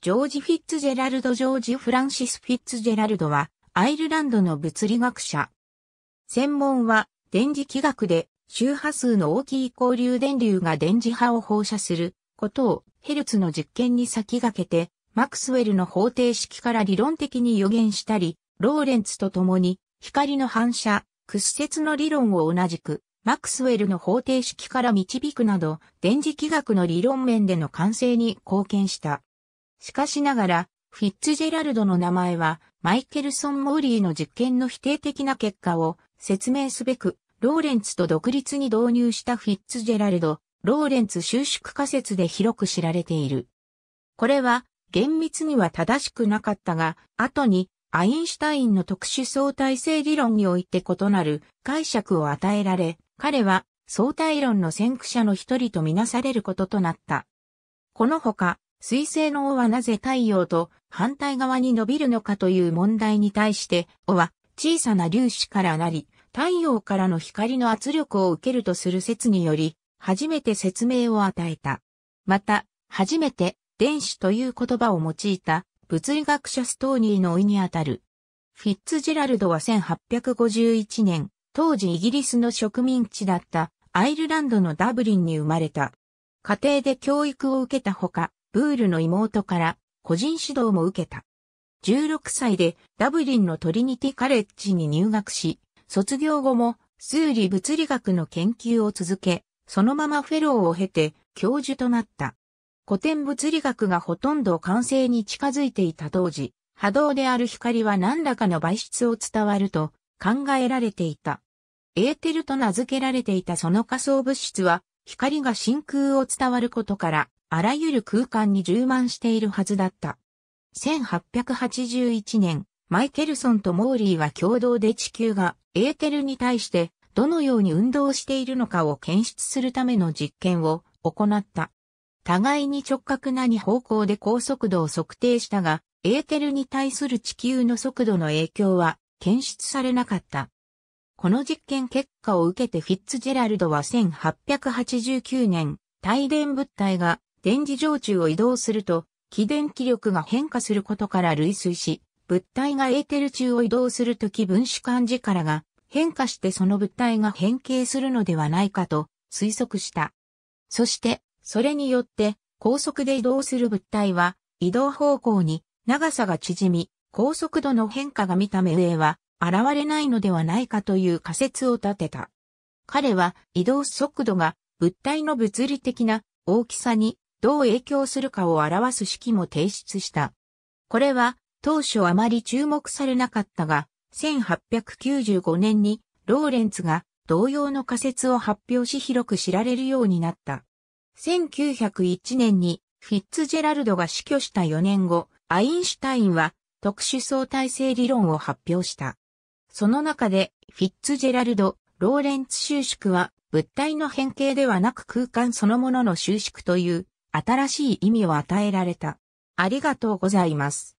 ジョージ・フィッツジェラルド・ジョージ・フランシス・フィッツジェラルドは、アイルランドの物理学者。専門は、電磁気学で、周波数の大きい交流電流が電磁波を放射することを、ヘルツの実験に先駆けて、マクスウェルの方程式から理論的に予言したり、ローレンツと共に、光の反射、屈折の理論を同じく、マクスウェルの方程式から導くなど、電磁気学の理論面での完成に貢献した。しかしながら、フィッツジェラルドの名前は、マイケルソン・モーリーの実験の否定的な結果を説明すべく、ローレンツと独立に導入したフィッツジェラルド、ローレンツ収縮仮説で広く知られている。これは、厳密には正しくなかったが、後に、アインシュタインの特殊相対性理論において異なる解釈を与えられ、彼は相対論の先駆者の一人とみなされることとなった。このほか、水星の尾はなぜ太陽と反対側に伸びるのかという問題に対して、尾は小さな粒子からなり、太陽からの光の圧力を受けるとする説により、初めて説明を与えた。また、初めて電子という言葉を用いた物理学者ストーニーの尾にあたる。フィッツジェラルドは1851年、当時イギリスの植民地だったアイルランドのダブリンに生まれた。家庭で教育を受けたほか、ブールの妹から個人指導も受けた。16歳でダブリンのトリニティカレッジに入学し、卒業後も数理物理学の研究を続け、そのままフェローを経て教授となった。古典物理学がほとんど完成に近づいていた当時、波動である光は何らかの媒質を伝わると考えられていた。エーテルと名付けられていたその仮想物質は、光が真空を伝わることから、あらゆる空間に充満しているはずだった。1881年、マイケルソンとモーリーは共同で地球がエーテルに対してどのように運動しているのかを検出するための実験を行った。互いに直角な2方向で高速度を測定したが、エーテルに対する地球の速度の影響は検出されなかった。この実験結果を受けてフィッツジェラルドは1889年、帯電物体が電磁常駐を移動すると、起電気力が変化することから類推し、物体がエーテル中を移動するとき分子間力が変化してその物体が変形するのではないかと推測した。そして、それによって高速で移動する物体は移動方向に長さが縮み、高速度の変化が見た目上は現れないのではないかという仮説を立てた。彼は移動速度が物体の物理的な大きさにどう影響するかを表す式も提出した。これは当初あまり注目されなかったが、1895年にローレンツが同様の仮説を発表し広く知られるようになった。1901年にフィッツジェラルドが死去した4年後、アインシュタインは特殊相対性理論を発表した。その中でフィッツジェラルド、ローレンツ収縮は物体の変形ではなく空間そのものの収縮という新しい意味を与えられた。ありがとうございます。